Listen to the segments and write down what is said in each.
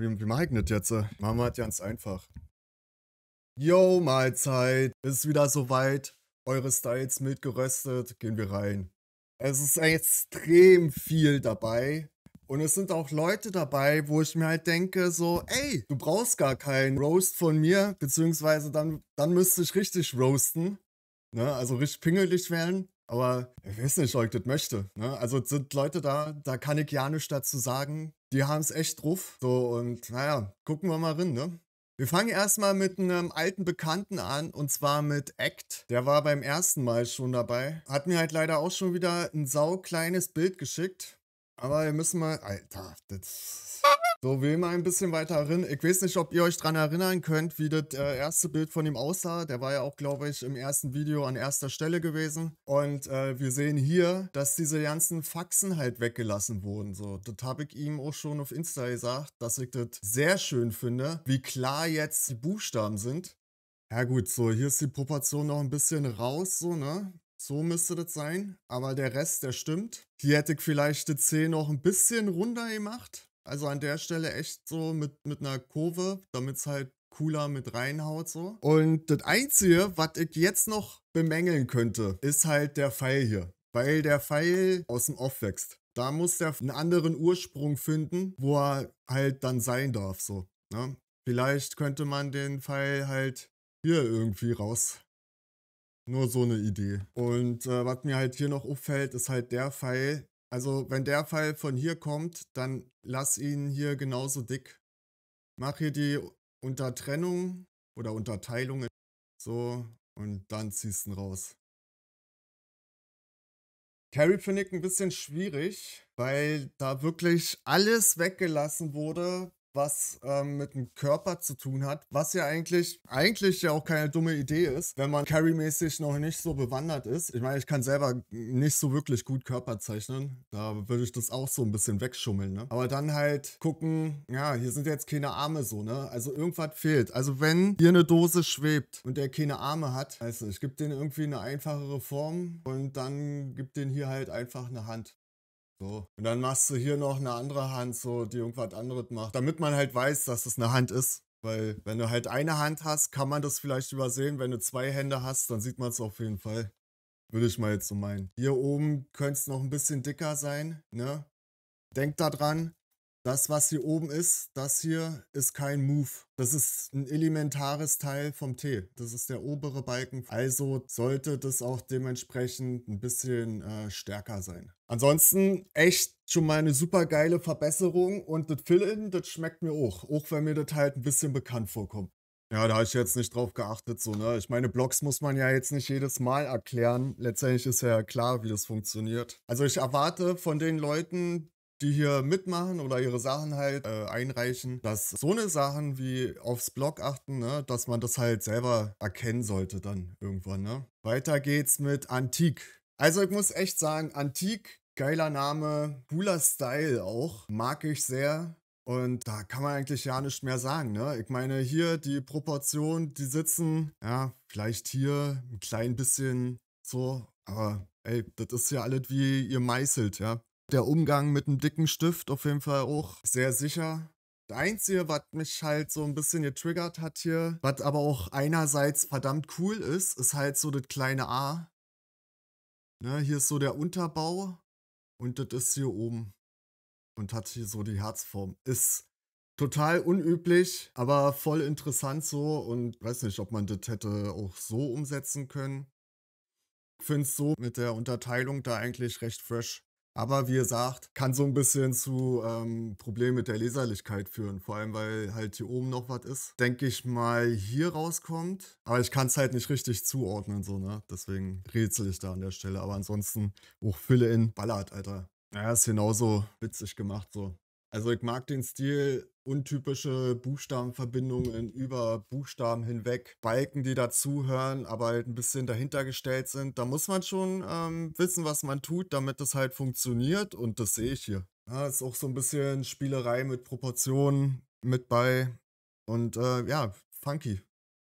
Wie, wie mache ich das jetzt? Machen wir das ganz einfach. Yo, Mahlzeit. Ist wieder soweit. Eure Styles mild geröstet. Gehen wir rein. Es ist extrem viel dabei. Und es sind auch Leute dabei, wo ich mir halt denke, so, ey, du brauchst gar keinen Roast von mir, beziehungsweise dann, dann müsste ich richtig roasten, ne? also richtig pingelig werden. Aber ich weiß nicht, ob ich das möchte. Ne? Also sind Leute da, da kann ich ja nichts dazu sagen. Die haben es echt drauf. So, und naja, gucken wir mal rein, ne? Wir fangen erstmal mit einem alten Bekannten an und zwar mit Act. Der war beim ersten Mal schon dabei. Hat mir halt leider auch schon wieder ein sau kleines Bild geschickt. Aber wir müssen mal. Alter, das so, wir mal ein bisschen weiter erinnern. Ich weiß nicht, ob ihr euch daran erinnern könnt, wie das äh, erste Bild von ihm aussah. Der war ja auch, glaube ich, im ersten Video an erster Stelle gewesen. Und äh, wir sehen hier, dass diese ganzen Faxen halt weggelassen wurden. So, das habe ich ihm auch schon auf Insta gesagt, dass ich das sehr schön finde, wie klar jetzt die Buchstaben sind. Ja gut, so, hier ist die Proportion noch ein bisschen raus, so, ne? So müsste das sein. Aber der Rest, der stimmt. Hier hätte ich vielleicht die C noch ein bisschen runder gemacht. Also an der Stelle echt so mit, mit einer Kurve, damit es halt cooler mit reinhaut so. Und das Einzige, was ich jetzt noch bemängeln könnte, ist halt der Pfeil hier. Weil der Pfeil aus dem Off wächst. Da muss der einen anderen Ursprung finden, wo er halt dann sein darf so. Ne? Vielleicht könnte man den Pfeil halt hier irgendwie raus. Nur so eine Idee. Und äh, was mir halt hier noch auffällt, ist halt der Pfeil, also, wenn der Pfeil von hier kommt, dann lass ihn hier genauso dick. Mach hier die Untertrennung oder Unterteilung. So, und dann ziehst du ihn raus. Carry finde ich ein bisschen schwierig, weil da wirklich alles weggelassen wurde, was ähm, mit dem Körper zu tun hat, was ja eigentlich, eigentlich ja auch keine dumme Idee ist, wenn man carry-mäßig noch nicht so bewandert ist. Ich meine, ich kann selber nicht so wirklich gut Körper zeichnen. Da würde ich das auch so ein bisschen wegschummeln, ne? Aber dann halt gucken, ja, hier sind jetzt keine Arme so, ne? Also irgendwas fehlt. Also wenn hier eine Dose schwebt und der keine Arme hat, also ich gebe den irgendwie eine einfachere Form und dann gibt den hier halt einfach eine Hand. So. Und dann machst du hier noch eine andere Hand, so, die irgendwas anderes macht, damit man halt weiß, dass das eine Hand ist. Weil wenn du halt eine Hand hast, kann man das vielleicht übersehen. Wenn du zwei Hände hast, dann sieht man es auf jeden Fall. Würde ich mal jetzt so meinen. Hier oben könnte es noch ein bisschen dicker sein, ne? Denkt daran, das, was hier oben ist, das hier ist kein Move. Das ist ein elementares Teil vom T. Das ist der obere Balken. Also sollte das auch dementsprechend ein bisschen äh, stärker sein. Ansonsten echt schon mal eine super geile Verbesserung und das Fill-In, das schmeckt mir auch. Auch wenn mir das halt ein bisschen bekannt vorkommt. Ja, da habe ich jetzt nicht drauf geachtet, so, ne? Ich meine, Blogs muss man ja jetzt nicht jedes Mal erklären. Letztendlich ist ja klar, wie das funktioniert. Also ich erwarte von den Leuten, die hier mitmachen oder ihre Sachen halt äh, einreichen, dass so eine Sachen wie aufs Blog achten, ne, dass man das halt selber erkennen sollte dann irgendwann. Ne? Weiter geht's mit Antik. Also ich muss echt sagen, Antik, geiler Name, cooler Style auch, mag ich sehr. Und da kann man eigentlich ja nichts mehr sagen, ne? Ich meine, hier die Proportionen, die sitzen, ja, vielleicht hier ein klein bisschen so, aber ey, das ist ja alles wie ihr meißelt, ja der Umgang mit einem dicken Stift auf jeden Fall auch sehr sicher. Das Einzige, was mich halt so ein bisschen getriggert hat hier, was aber auch einerseits verdammt cool ist, ist halt so das kleine A. Ne, hier ist so der Unterbau und das ist hier oben und hat hier so die Herzform. Ist total unüblich, aber voll interessant so und weiß nicht, ob man das hätte auch so umsetzen können. Ich finde es so mit der Unterteilung da eigentlich recht fresh. Aber wie ihr sagt, kann so ein bisschen zu ähm, Problemen mit der Leserlichkeit führen. Vor allem, weil halt hier oben noch was ist. Denke ich mal, hier rauskommt. Aber ich kann es halt nicht richtig zuordnen, so, ne? Deswegen rätsel ich da an der Stelle. Aber ansonsten, hoch Fülle in Ballard, Alter. Ja, ist genauso witzig gemacht, so. Also ich mag den Stil, untypische Buchstabenverbindungen über Buchstaben hinweg, Balken, die dazuhören, aber halt ein bisschen dahinter gestellt sind. Da muss man schon ähm, wissen, was man tut, damit das halt funktioniert und das sehe ich hier. Ja, ist auch so ein bisschen Spielerei mit Proportionen mit bei und äh, ja, funky.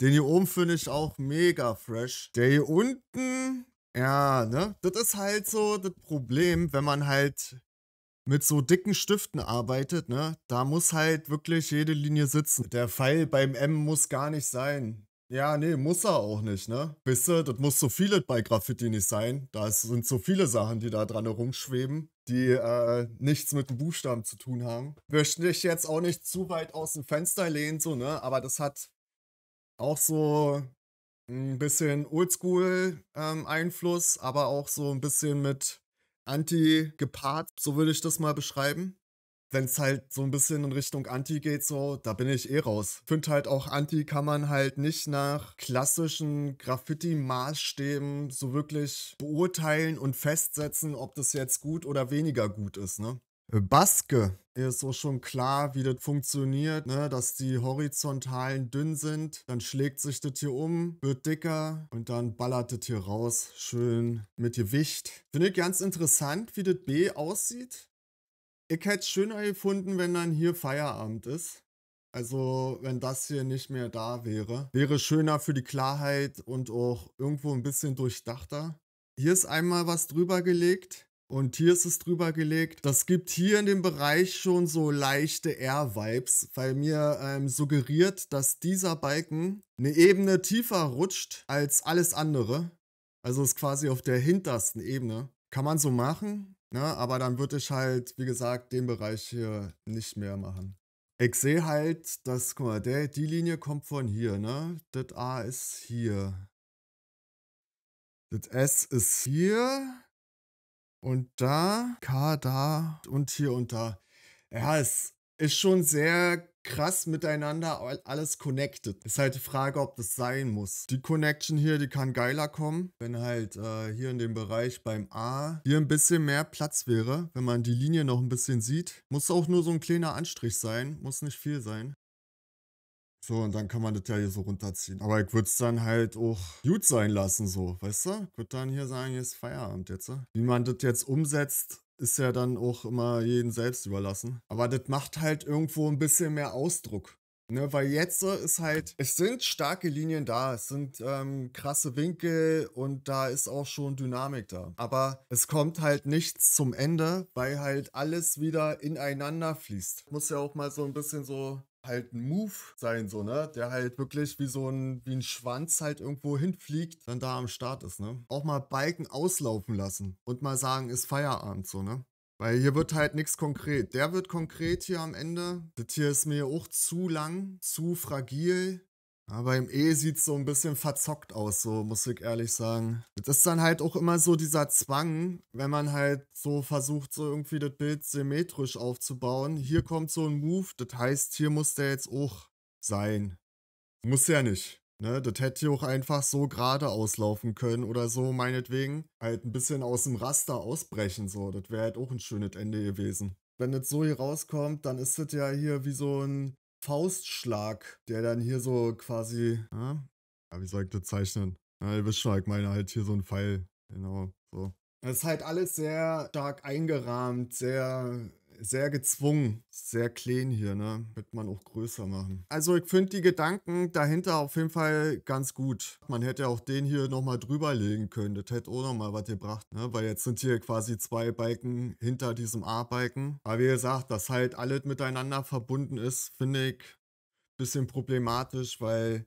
Den hier oben finde ich auch mega fresh. Der hier unten, ja, ne? Das ist halt so das Problem, wenn man halt mit so dicken Stiften arbeitet, ne, da muss halt wirklich jede Linie sitzen. Der Pfeil beim M muss gar nicht sein. Ja, nee, muss er auch nicht, ne? Wisst ihr, das muss so vieles bei Graffiti nicht sein. Da sind so viele Sachen, die da dran herumschweben, die äh, nichts mit dem Buchstaben zu tun haben. Möchte ich jetzt auch nicht zu weit aus dem Fenster lehnen, so, ne? Aber das hat auch so ein bisschen Oldschool-Einfluss, ähm, aber auch so ein bisschen mit Anti gepaart, so würde ich das mal beschreiben. Wenn es halt so ein bisschen in Richtung Anti geht, so, da bin ich eh raus. Finde halt auch Anti kann man halt nicht nach klassischen Graffiti-Maßstäben so wirklich beurteilen und festsetzen, ob das jetzt gut oder weniger gut ist, ne? Äh, Baske ist so schon klar, wie das funktioniert, ne? dass die Horizontalen dünn sind. Dann schlägt sich das hier um, wird dicker und dann ballert das hier raus, schön mit Gewicht. Finde ich ganz interessant, wie das B aussieht. Ich hätte es schöner gefunden, wenn dann hier Feierabend ist. Also, wenn das hier nicht mehr da wäre. Wäre schöner für die Klarheit und auch irgendwo ein bisschen durchdachter. Hier ist einmal was drüber gelegt. Und hier ist es drüber gelegt. Das gibt hier in dem Bereich schon so leichte Air-Vibes, weil mir ähm, suggeriert, dass dieser Balken eine Ebene tiefer rutscht als alles andere. Also ist quasi auf der hintersten Ebene. Kann man so machen, ne? aber dann würde ich halt, wie gesagt, den Bereich hier nicht mehr machen. Ich sehe halt, dass, guck mal, der, die Linie kommt von hier, ne? Das A ist hier. Das S ist hier und da, K da und hier und da. Ja, es ist schon sehr krass miteinander alles connected. Ist halt die Frage, ob das sein muss. Die Connection hier, die kann geiler kommen, wenn halt äh, hier in dem Bereich beim A hier ein bisschen mehr Platz wäre, wenn man die Linie noch ein bisschen sieht. Muss auch nur so ein kleiner Anstrich sein, muss nicht viel sein. So, und dann kann man das ja hier so runterziehen. Aber ich würde es dann halt auch gut sein lassen, so, weißt du? Ich würde dann hier sagen, hier ist Feierabend jetzt. Ne? Wie man das jetzt umsetzt, ist ja dann auch immer jedem selbst überlassen. Aber das macht halt irgendwo ein bisschen mehr Ausdruck. Ne, weil jetzt ist halt, es sind starke Linien da, es sind ähm, krasse Winkel und da ist auch schon Dynamik da. Aber es kommt halt nichts zum Ende, weil halt alles wieder ineinander fließt. Muss ja auch mal so ein bisschen so halt ein Move sein, so, ne? Der halt wirklich wie so ein, wie ein Schwanz halt irgendwo hinfliegt, dann da am Start ist, ne? Auch mal Balken auslaufen lassen und mal sagen, ist Feierabend, so, ne? Weil hier wird halt nichts konkret. Der wird konkret hier am Ende. Das hier ist mir auch zu lang, zu fragil. Aber im E sieht es so ein bisschen verzockt aus, so muss ich ehrlich sagen. Das ist dann halt auch immer so dieser Zwang, wenn man halt so versucht, so irgendwie das Bild symmetrisch aufzubauen. Hier kommt so ein Move, das heißt, hier muss der jetzt auch sein. Muss ja nicht. Ne, das hätte hier auch einfach so gerade auslaufen können oder so, meinetwegen. Halt ein bisschen aus dem Raster ausbrechen, so. Das wäre halt auch ein schönes Ende gewesen. Wenn das so hier rauskommt, dann ist das ja hier wie so ein Faustschlag, der dann hier so quasi, ne? ja, wie soll ich das zeichnen? Ja, ihr wisst schon, ich meine halt hier so ein Pfeil, genau, so. Das ist halt alles sehr stark eingerahmt, sehr sehr gezwungen, sehr clean hier, ne? Wird man auch größer machen. Also ich finde die Gedanken dahinter auf jeden Fall ganz gut. Man hätte auch den hier nochmal drüber legen können. Das hätte auch nochmal was gebracht, ne? Weil jetzt sind hier quasi zwei Balken hinter diesem A-Balken. Aber wie gesagt, dass halt alles miteinander verbunden ist, finde ich ein bisschen problematisch, weil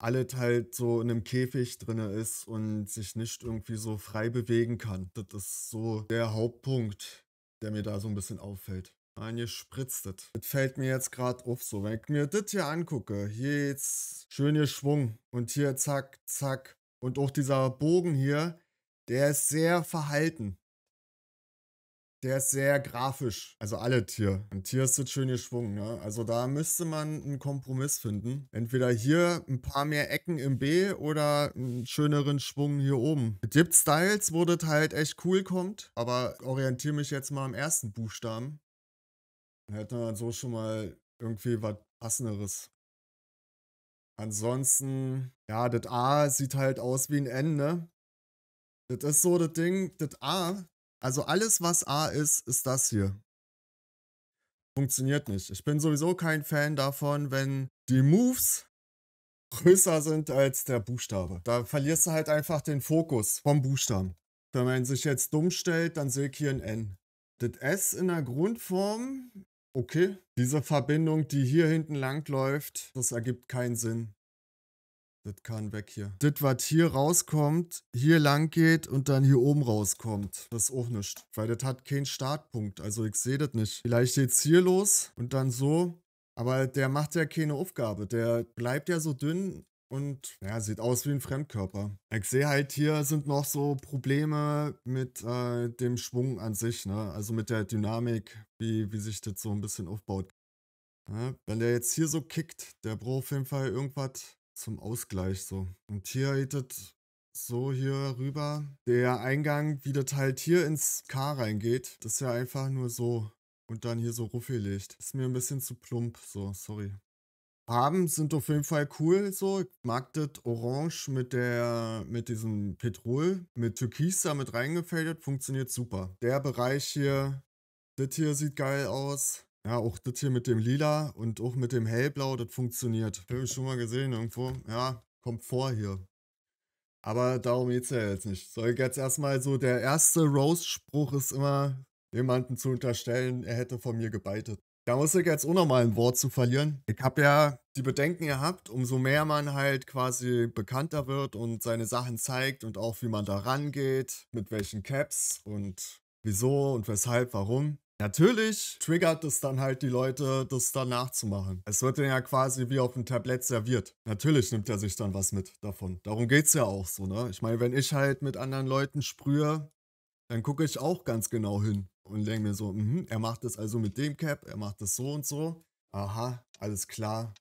alles halt so in einem Käfig drin ist und sich nicht irgendwie so frei bewegen kann. Das ist so der Hauptpunkt der mir da so ein bisschen auffällt. Eingespritzt. Das fällt mir jetzt gerade auf so. Wenn ich mir das hier angucke, hier jetzt schön hier Schwung und hier zack, zack. Und auch dieser Bogen hier, der ist sehr verhalten der ist sehr grafisch. Also alle Tier. Ein Tier ist jetzt schön geschwungen, ne? Also da müsste man einen Kompromiss finden. Entweder hier ein paar mehr Ecken im B oder einen schöneren Schwung hier oben. Dip Styles, wo das halt echt cool kommt, aber orientiere mich jetzt mal am ersten Buchstaben. Dann hätte man so schon mal irgendwie was passenderes. Ansonsten, ja, das A sieht halt aus wie ein N, ne? Das ist so das Ding, das A, also alles, was A ist, ist das hier. Funktioniert nicht. Ich bin sowieso kein Fan davon, wenn die Moves größer sind als der Buchstabe. Da verlierst du halt einfach den Fokus vom Buchstaben. Wenn man sich jetzt dumm stellt, dann sehe ich hier ein N. Das S in der Grundform, okay. Diese Verbindung, die hier hinten lang läuft, das ergibt keinen Sinn. Das kann weg hier. Das, was hier rauskommt, hier lang geht und dann hier oben rauskommt. Das ist auch nicht. Weil das hat keinen Startpunkt. Also ich sehe das nicht. Vielleicht jetzt hier los und dann so. Aber der macht ja keine Aufgabe. Der bleibt ja so dünn und ja, sieht aus wie ein Fremdkörper. Ich sehe halt, hier sind noch so Probleme mit äh, dem Schwung an sich, ne? Also mit der Dynamik, wie, wie sich das so ein bisschen aufbaut. Ja, ne? wenn der jetzt hier so kickt, der braucht auf jeden Fall irgendwas zum Ausgleich so. Und hier hättet so hier rüber der Eingang, wie das halt hier ins K reingeht. Das ist ja einfach nur so und dann hier so ruffelig. Ist mir ein bisschen zu plump, so, sorry. Farben sind auf jeden Fall cool, so. Ich mag das Orange mit der, mit diesem Petrol, mit Türkis da mit reingefädelt, funktioniert super. Der Bereich hier, das hier sieht geil aus. Ja, auch das hier mit dem Lila und auch mit dem Hellblau, das funktioniert. Habe ich schon mal gesehen irgendwo. Ja, kommt vor hier. Aber darum geht es ja jetzt nicht. Soll ich jetzt erstmal so, der erste Rose-Spruch ist immer, jemanden zu unterstellen, er hätte von mir gebeitet. Da muss ich jetzt auch nochmal ein Wort zu verlieren. Ich habe ja die Bedenken gehabt, umso mehr man halt quasi bekannter wird und seine Sachen zeigt und auch wie man da rangeht, mit welchen Caps und wieso und weshalb, warum. Natürlich triggert es dann halt die Leute, das dann nachzumachen. Es wird dann ja quasi wie auf dem Tablett serviert. Natürlich nimmt er sich dann was mit davon. Darum geht es ja auch so, ne? Ich meine, wenn ich halt mit anderen Leuten sprühe, dann gucke ich auch ganz genau hin und denke mir so, mh, er macht das also mit dem Cap, er macht das so und so. Aha, alles klar.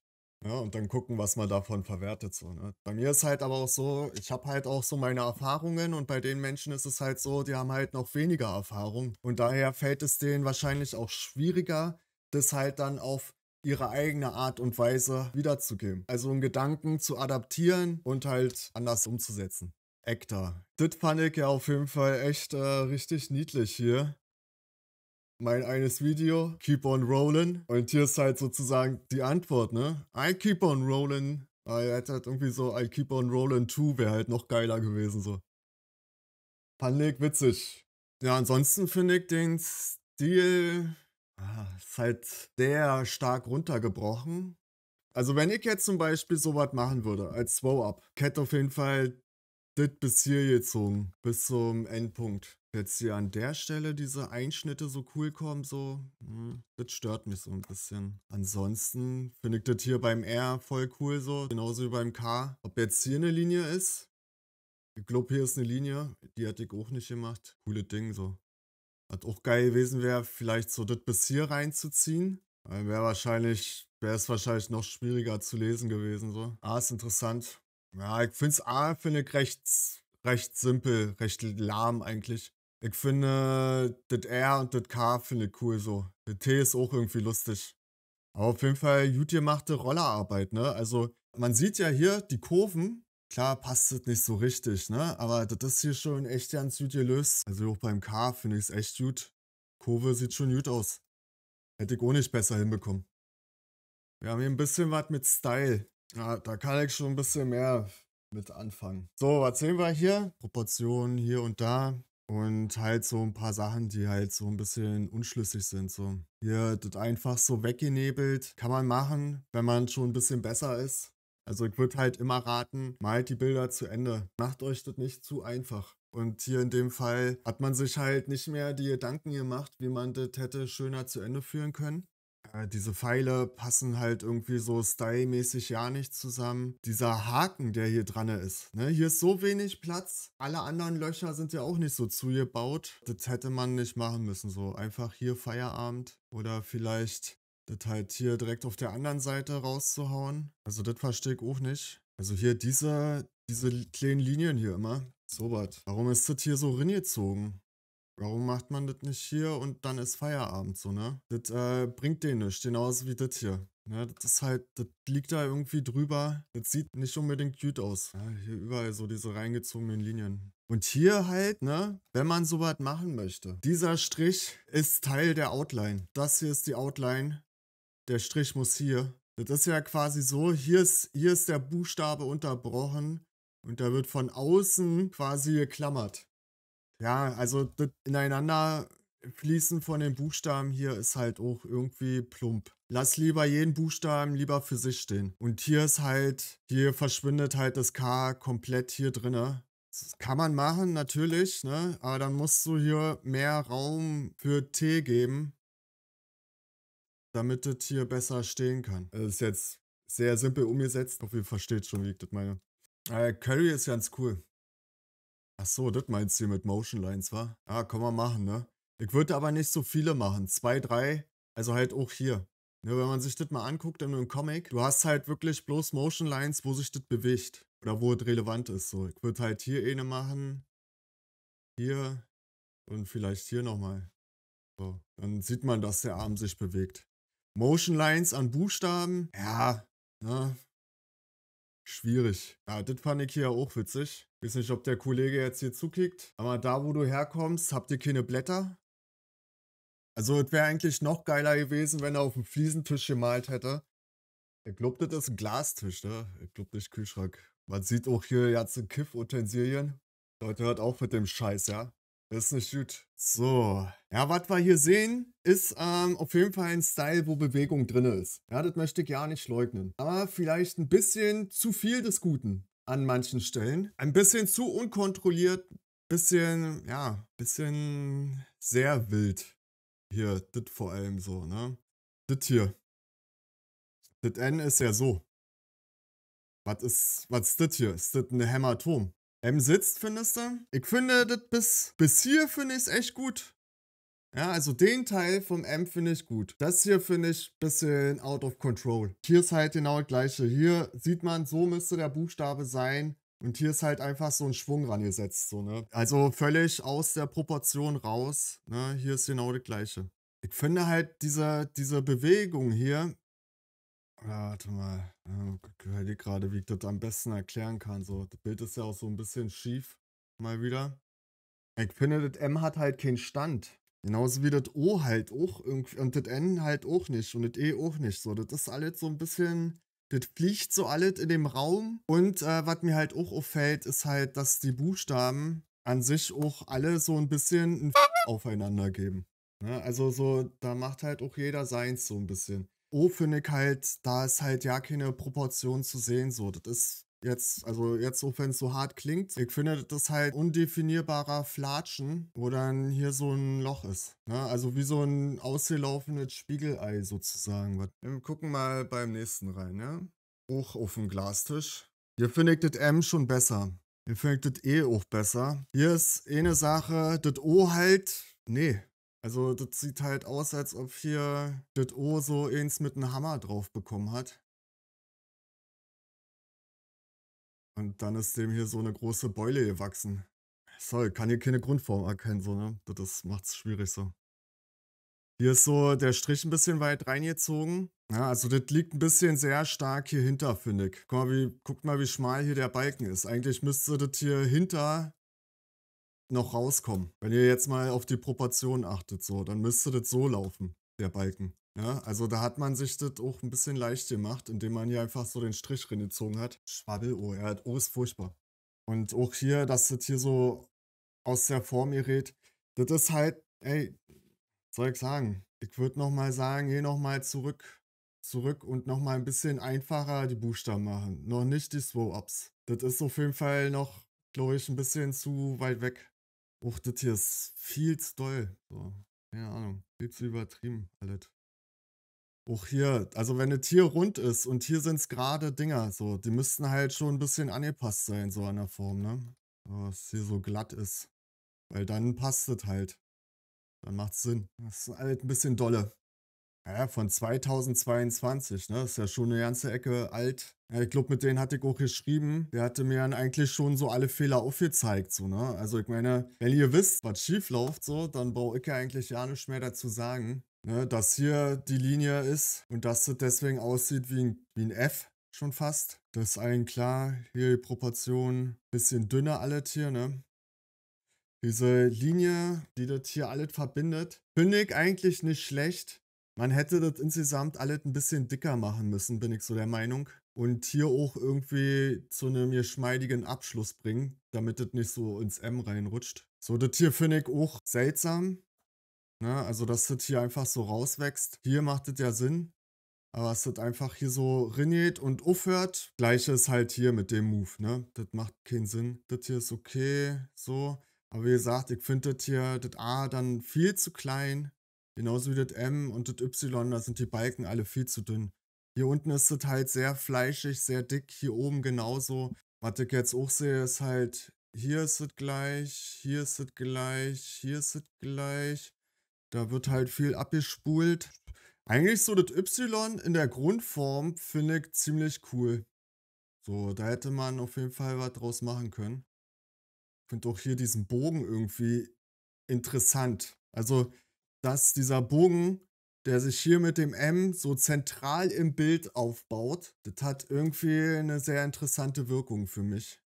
Ja, ne, und dann gucken, was man davon verwertet. So, ne? Bei mir ist halt aber auch so, ich habe halt auch so meine Erfahrungen und bei den Menschen ist es halt so, die haben halt noch weniger Erfahrung. Und daher fällt es denen wahrscheinlich auch schwieriger, das halt dann auf ihre eigene Art und Weise wiederzugeben. Also einen Gedanken zu adaptieren und halt anders umzusetzen. Actor. Das fand ich ja auf jeden Fall echt äh, richtig niedlich hier mein eines Video, Keep on Rolling. Und hier ist halt sozusagen die Antwort, ne? I keep on rolling. Ah, er hat halt irgendwie so, I keep on rolling too, wäre halt noch geiler gewesen, so. Fand ich witzig. Ja, ansonsten finde ich den Stil, ah, ist halt sehr stark runtergebrochen. Also wenn ich jetzt zum Beispiel sowas machen würde, als Throw-Up, hätte auf jeden Fall das bis hier gezogen, bis zum Endpunkt. Jetzt hier an der Stelle diese Einschnitte so cool kommen, so, hm, das stört mich so ein bisschen. Ansonsten finde ich das hier beim R voll cool so, genauso wie beim K. Ob jetzt hier eine Linie ist, ich glaube hier ist eine Linie, die hätte ich auch nicht gemacht. Coole Ding so. Hat auch geil gewesen wäre, vielleicht so das bis hier reinzuziehen. Äh, wäre wahrscheinlich, wäre es wahrscheinlich noch schwieriger zu lesen gewesen so. Ah, ist interessant. Ja, ich finde es A, finde ich recht, recht simpel, recht lahm eigentlich. Ich finde das R und das K finde ich cool so. Das T ist auch irgendwie lustig. Aber auf jeden Fall gut gemachte Rollerarbeit, ne? Also man sieht ja hier die Kurven, klar passt das nicht so richtig, ne? Aber das ist hier schon echt ganz gut gelöst. Also auch beim K finde ich es echt gut. Kurve sieht schon gut aus. Hätte ich auch nicht besser hinbekommen. Wir haben hier ein bisschen was mit Style. Ja, da kann ich schon ein bisschen mehr mit anfangen. So, was sehen wir hier? Proportionen hier und da. Und halt so ein paar Sachen, die halt so ein bisschen unschlüssig sind. So. Hier das einfach so weggenebelt. Kann man machen, wenn man schon ein bisschen besser ist. Also ich würde halt immer raten, malt die Bilder zu Ende. Macht euch das nicht zu einfach. Und hier in dem Fall hat man sich halt nicht mehr die Gedanken gemacht, wie man das hätte schöner zu Ende führen können. Äh, diese Pfeile passen halt irgendwie so stylmäßig ja nicht zusammen. Dieser Haken, der hier dran ist, ne? hier ist so wenig Platz. Alle anderen Löcher sind ja auch nicht so zugebaut. Das hätte man nicht machen müssen, so einfach hier Feierabend oder vielleicht das halt hier direkt auf der anderen Seite rauszuhauen. Also das verstehe ich auch nicht. Also hier diese, diese kleinen Linien hier immer. So was. Warum ist das hier so ringezogen? warum macht man das nicht hier und dann ist Feierabend so, ne? Das äh, bringt den nicht, genauso wie das hier. Ne, das ist halt, das liegt da irgendwie drüber. Das sieht nicht unbedingt gut aus. Ja, hier überall so diese reingezogenen Linien. Und hier halt, ne, wenn man sowas machen möchte. Dieser Strich ist Teil der Outline. Das hier ist die Outline. Der Strich muss hier. Das ist ja quasi so, hier ist, hier ist der Buchstabe unterbrochen und da wird von außen quasi geklammert. Ja, also das ineinander fließen von den Buchstaben hier ist halt auch irgendwie plump. Lass lieber jeden Buchstaben lieber für sich stehen. Und hier ist halt, hier verschwindet halt das K komplett hier drinne. Das kann man machen, natürlich, ne? Aber dann musst du hier mehr Raum für T geben, damit das hier besser stehen kann. Das ist jetzt sehr simpel umgesetzt. Ich hoffe, ihr versteht schon, wie ich das meine. Äh, Curry ist ganz cool. Ach so, das meinst du mit Motion Lines, wa? Ja, kann man machen, ne? Ich würde aber nicht so viele machen. Zwei, drei, also halt auch hier. Ne, wenn man sich das mal anguckt in einem Comic, du hast halt wirklich bloß Motion Lines, wo sich das bewegt. Oder wo es relevant ist. So, ich würde halt hier eine machen. Hier. Und vielleicht hier nochmal. So, dann sieht man, dass der Arm sich bewegt. Motion Lines an Buchstaben. Ja, ne? Schwierig. Ja, das fand ich hier auch witzig. Ich weiß nicht, ob der Kollege jetzt hier zukickt, aber da, wo du herkommst, habt ihr keine Blätter? Also, es wäre eigentlich noch geiler gewesen, wenn er auf dem Fliesentisch gemalt hätte. Ich glaube, das ist ein Glastisch, ne? Ich glaube nicht Kühlschrank. Man sieht auch hier ganze Kiff-Utensilien. Leute, hört auf mit dem Scheiß, ja? Das ist nicht gut. So. Ja, was wir hier sehen, ist ähm, auf jeden Fall ein Style, wo Bewegung drin ist. Ja, das möchte ich ja nicht leugnen. Aber vielleicht ein bisschen zu viel des Guten an manchen Stellen. Ein bisschen zu unkontrolliert, bisschen, ja, bisschen sehr wild. Hier, das vor allem so, ne? Das hier. Das N ist ja so. Was ist, was ist das hier? Ist das ein ne Hämatom? M sitzt, findest du? Ich finde das bis, bis hier finde ich es echt gut. Ja, also den Teil vom M finde ich gut. Das hier finde ich ein bisschen out of control. Hier ist halt genau das gleiche. Hier sieht man, so müsste der Buchstabe sein. Und hier ist halt einfach so ein Schwung rangesetzt. So, ne? Also völlig aus der Proportion raus. Ne? Hier ist genau das gleiche. Ich finde halt diese, diese Bewegung hier. Warte mal. Ich höre gerade, wie ich das am besten erklären kann. So, das Bild ist ja auch so ein bisschen schief. Mal wieder. Ich finde, das M hat halt keinen Stand. Genauso wie das O halt auch irgendwie und das N halt auch nicht und das E auch nicht. So, das ist alles so ein bisschen, das fliegt so alles in dem Raum. Und äh, was mir halt auch auffällt, ist halt, dass die Buchstaben an sich auch alle so ein bisschen ein F aufeinander geben. Ne? Also so, da macht halt auch jeder seins so ein bisschen. O finde ich halt, da ist halt ja keine Proportion zu sehen. So, das ist Jetzt, also jetzt, auch wenn es so hart klingt, ich finde das halt undefinierbarer Flatschen, wo dann hier so ein Loch ist. Ne? Also wie so ein ausgelaufenes Spiegelei sozusagen. Wir gucken mal beim nächsten rein, ja? Hoch auf dem Glastisch. Hier finde ich das M schon besser. Hier finde ich das E auch besser. Hier ist eine Sache, das O halt, nee. Also das sieht halt aus, als ob hier das O so eins mit einem Hammer drauf bekommen hat. Und dann ist dem hier so eine große Beule gewachsen. Soll, kann hier keine Grundform erkennen, so, ne? Das macht's schwierig so. Hier ist so der Strich ein bisschen weit reingezogen. Ja, also das liegt ein bisschen sehr stark hier hinter, finde ich. Guck mal, wie, guckt mal, wie schmal hier der Balken ist. Eigentlich müsste das hier hinter noch rauskommen. Wenn ihr jetzt mal auf die Proportionen achtet, so, dann müsste das so laufen, der Balken. Ja, ne? also da hat man sich das auch ein bisschen leicht gemacht, indem man hier einfach so den Strich reingezogen hat. Schwabbelohr, ja, das oh, O ist furchtbar. Und auch hier, dass das hier so aus der Form gerät, das ist halt, ey, soll ich sagen, ich würde nochmal sagen, geh nochmal zurück, zurück und nochmal ein bisschen einfacher die Buchstaben machen. Noch nicht die Slow-Ups. Das ist auf jeden Fall noch, glaube ich, ein bisschen zu weit weg. Och, das hier ist viel zu doll. So, keine Ahnung, viel zu übertrieben, alles. Auch hier, also wenn es ne hier rund ist und hier sind es gerade Dinger, so, die müssten halt schon ein bisschen angepasst sein, so an der Form, ne? Aber es hier so glatt ist. Weil dann passt es halt. Dann macht es Sinn. Das ist halt ein bisschen dolle. Ja, von 2022, ne? Das ist ja schon eine ganze Ecke alt. Ja, ich glaube, mit denen hatte ich auch geschrieben. Der hatte mir dann eigentlich schon so alle Fehler aufgezeigt, so, ne? Also ich meine, wenn ihr wisst, was schief läuft, so, dann brauche ich ja eigentlich ja nichts mehr dazu sagen ne, dass hier die Linie ist und dass es deswegen aussieht wie ein, wie ein F schon fast. Das ist allen klar. Hier die Proportionen, bisschen dünner alles hier, ne? Diese Linie, die das hier alles verbindet, finde ich eigentlich nicht schlecht. Man hätte das insgesamt alles ein bisschen dicker machen müssen, bin ich so der Meinung. Und hier auch irgendwie zu einem geschmeidigen Abschluss bringen, damit das nicht so ins M reinrutscht. So, das hier finde ich auch seltsam. Ne? Also, dass das hier einfach so rauswächst. Hier macht es ja Sinn. Aber es das einfach hier so rinnet und aufhört. Gleiches halt hier mit dem Move, ne? Das macht keinen Sinn. Das hier ist okay, so. Aber wie gesagt, ich finde das hier, das A dann viel zu klein. Genauso wie das M und das Y, da sind die Balken alle viel zu dünn. Hier unten ist das halt sehr fleischig, sehr dick. Hier oben genauso. Was ich jetzt auch sehe, ist halt, hier ist es gleich, hier ist es gleich, hier ist es gleich. Da wird halt viel abgespult. Eigentlich so das Y in der Grundform finde ich ziemlich cool. So, da hätte man auf jeden Fall was draus machen können. Ich finde auch hier diesen Bogen irgendwie interessant. Also, dass dieser Bogen, der sich hier mit dem M so zentral im Bild aufbaut, das hat irgendwie eine sehr interessante Wirkung für mich.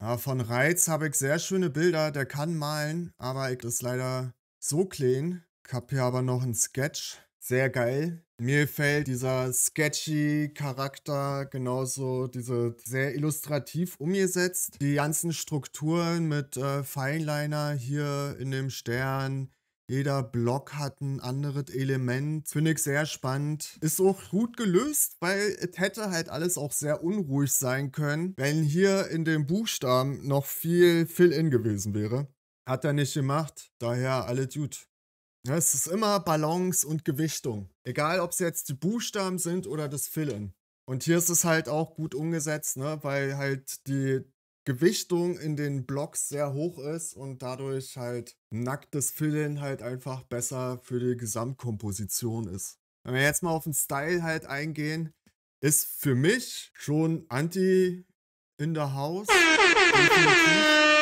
Ja, von Reiz habe ich sehr schöne Bilder, der kann malen, aber ich das leider so clean. Ich habe hier aber noch einen Sketch. Sehr geil. Mir gefällt dieser sketchy Charakter genauso, diese sehr illustrativ umgesetzt. Die ganzen Strukturen mit äh, Fineliner hier in dem Stern, jeder Block hat ein anderes Element. Finde ich sehr spannend. Ist auch gut gelöst, weil es hätte halt alles auch sehr unruhig sein können, wenn hier in dem Buchstaben noch viel Fill-In gewesen wäre. Hat er nicht gemacht, daher alles gut. Es ist immer Balance und Gewichtung. Egal, ob es jetzt die Buchstaben sind oder das Fillen. Und hier ist es halt auch gut umgesetzt, ne? weil halt die Gewichtung in den Blocks sehr hoch ist und dadurch halt nacktes Fillen halt einfach besser für die Gesamtkomposition ist. Wenn wir jetzt mal auf den Style halt eingehen, ist für mich schon Anti in the House. Definitiv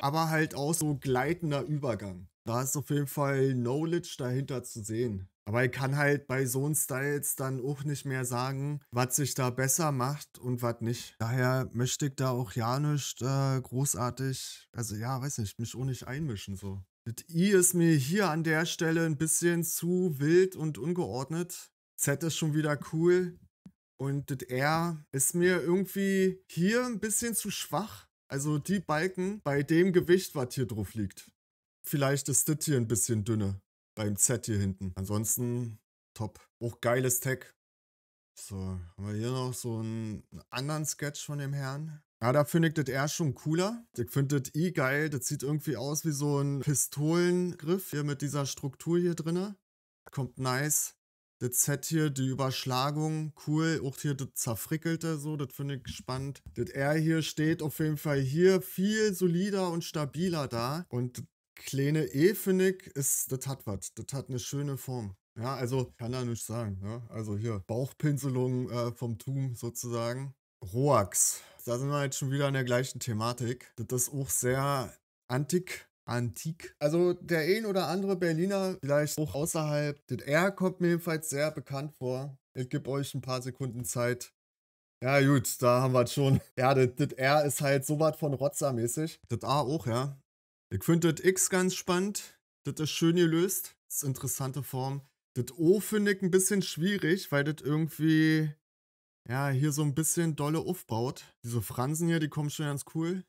aber halt auch so gleitender Übergang. Da ist auf jeden Fall Knowledge dahinter zu sehen. Aber ich kann halt bei so einem Styles dann auch nicht mehr sagen, was sich da besser macht und was nicht. Daher möchte ich da auch ja nicht äh, großartig, also ja, weiß nicht, mich auch nicht einmischen so. Das I ist mir hier an der Stelle ein bisschen zu wild und ungeordnet. Z ist schon wieder cool. Und das R ist mir irgendwie hier ein bisschen zu schwach. Also die Balken bei dem Gewicht, was hier drauf liegt. Vielleicht ist das hier ein bisschen dünner beim Z hier hinten. Ansonsten top. Auch geiles Tag. So, haben wir hier noch so einen anderen Sketch von dem Herrn. Ja, da finde ich das eher schon cooler. Ich finde das eh geil. Das sieht irgendwie aus wie so ein Pistolengriff hier mit dieser Struktur hier drinne. Kommt nice. Das hat hier die Überschlagung, cool. Auch hier das Zerfrickelte, so, das finde ich spannend. Das R hier steht auf jeden Fall hier viel solider und stabiler da. Und kleine E, finde ich, ist, das hat was. Das hat eine schöne Form. Ja, also kann da nichts sagen. Ne? Also hier Bauchpinselung äh, vom Tum sozusagen. Roax. Da sind wir jetzt schon wieder in der gleichen Thematik. Das ist auch sehr antik antik. Also der ein oder andere Berliner, vielleicht auch außerhalb, das R kommt mir jedenfalls sehr bekannt vor. Ich gebe euch ein paar Sekunden Zeit. Ja gut, da haben wir es schon. Ja, das, R ist halt so was von Rotzer-mäßig. Das A auch, ja. Ich finde das X ganz spannend. Das ist schön gelöst. Das ist interessante Form. Das O finde ich ein bisschen schwierig, weil das irgendwie, ja, hier so ein bisschen dolle aufbaut. Diese Fransen hier, die kommen schon ganz cool.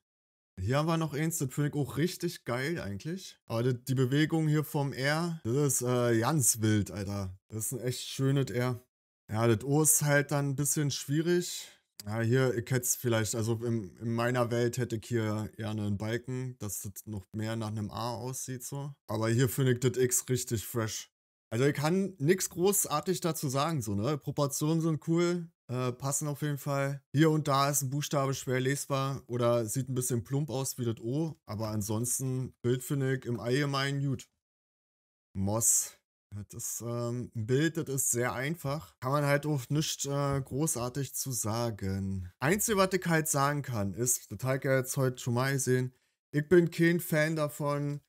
Hier haben wir noch eins, das finde ich auch richtig geil eigentlich. Aber das, die Bewegung hier vom R, das ist äh, ganz wild, Alter. Das ist ein echt schönes R. Ja, das O ist halt dann ein bisschen schwierig. Ja, hier, ich hätte es vielleicht, also in, in, meiner Welt hätte ich hier eher einen Balken, dass das noch mehr nach einem A aussieht so. Aber hier finde ich das X richtig fresh. Also ich kann nichts großartig dazu sagen, so, ne? Proportionen sind cool, äh, passen auf jeden Fall. Hier und da ist ein Buchstabe schwer lesbar oder sieht ein bisschen plump aus wie das O, aber ansonsten Bild finde ich im Allgemeinen gut. Moss. Das ähm, Bild, das ist sehr einfach. Kann man halt auch nicht äh, großartig zu sagen. Einzige, was ich halt sagen kann, ist, das habe ich ja jetzt heute schon mal gesehen, ich bin kein Fan davon,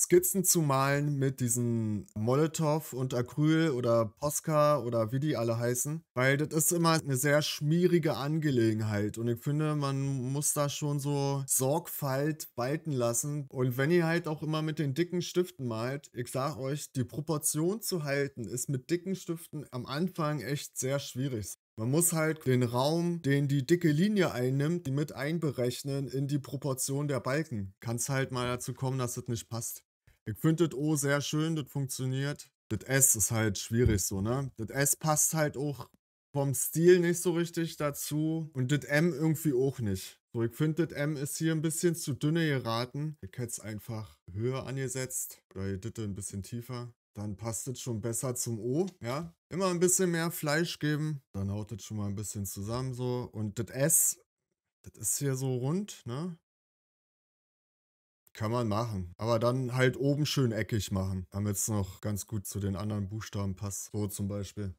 Skizzen zu malen mit diesen Molotow und Acryl oder Posca oder wie die alle heißen, weil das ist immer eine sehr schmierige Angelegenheit und ich finde, man muss da schon so Sorgfalt walten lassen und wenn ihr halt auch immer mit den dicken Stiften malt, ich sag euch, die Proportion zu halten ist mit dicken Stiften am Anfang echt sehr schwierig. Man muss halt den Raum, den die dicke Linie einnimmt, mit einberechnen in die Proportion der Balken. Kann es halt mal dazu kommen, dass das nicht passt. Ich finde das O sehr schön, das funktioniert. Das S ist halt schwierig so, ne? Das S passt halt auch vom Stil nicht so richtig dazu und das M irgendwie auch nicht. So, ich finde, das M ist hier ein bisschen zu dünne geraten. Ich hätte es einfach höher angesetzt oder ihr das ein bisschen tiefer. Dann passt es schon besser zum O, ja? Immer ein bisschen mehr Fleisch geben, dann haut das schon mal ein bisschen zusammen so. Und das S, das ist hier so rund, ne? Kann man machen. Aber dann halt oben schön eckig machen. Damit es noch ganz gut zu den anderen Buchstaben passt. So zum Beispiel.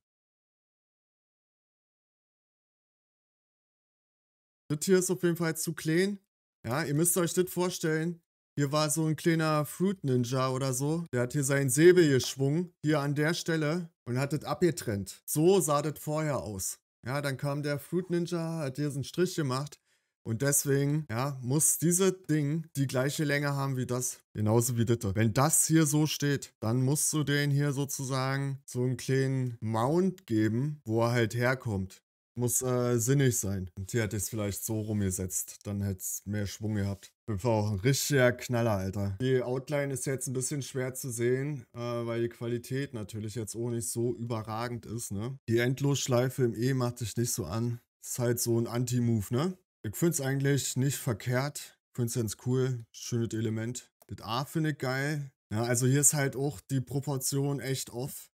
Das hier ist auf jeden Fall zu klein. Ja, ihr müsst euch das vorstellen. Hier war so ein kleiner Fruit Ninja oder so. Der hat hier seinen Säbel geschwungen. Hier an der Stelle. Und hat das abgetrennt. So sah das vorher aus. Ja, dann kam der Fruit Ninja, hat hier so einen Strich gemacht. Und deswegen, ja, muss diese Ding die gleiche Länge haben wie das. Genauso wie das. Wenn das hier so steht, dann musst du den hier sozusagen so einen kleinen Mount geben, wo er halt herkommt. Muss äh, sinnig sein. Und hier hätte ich es vielleicht so rumgesetzt. Dann hätte es mehr Schwung gehabt. Das war auch ein richtiger Knaller, Alter. Die Outline ist jetzt ein bisschen schwer zu sehen, äh, weil die Qualität natürlich jetzt auch nicht so überragend ist, ne? Die Endlosschleife im E macht sich nicht so an. Ist halt so ein Anti-Move, ne? Ich finde es eigentlich nicht verkehrt. Ich finde es ganz cool. Schönes Element. Das A finde ich geil. Ja, also hier ist halt auch die Proportion echt off.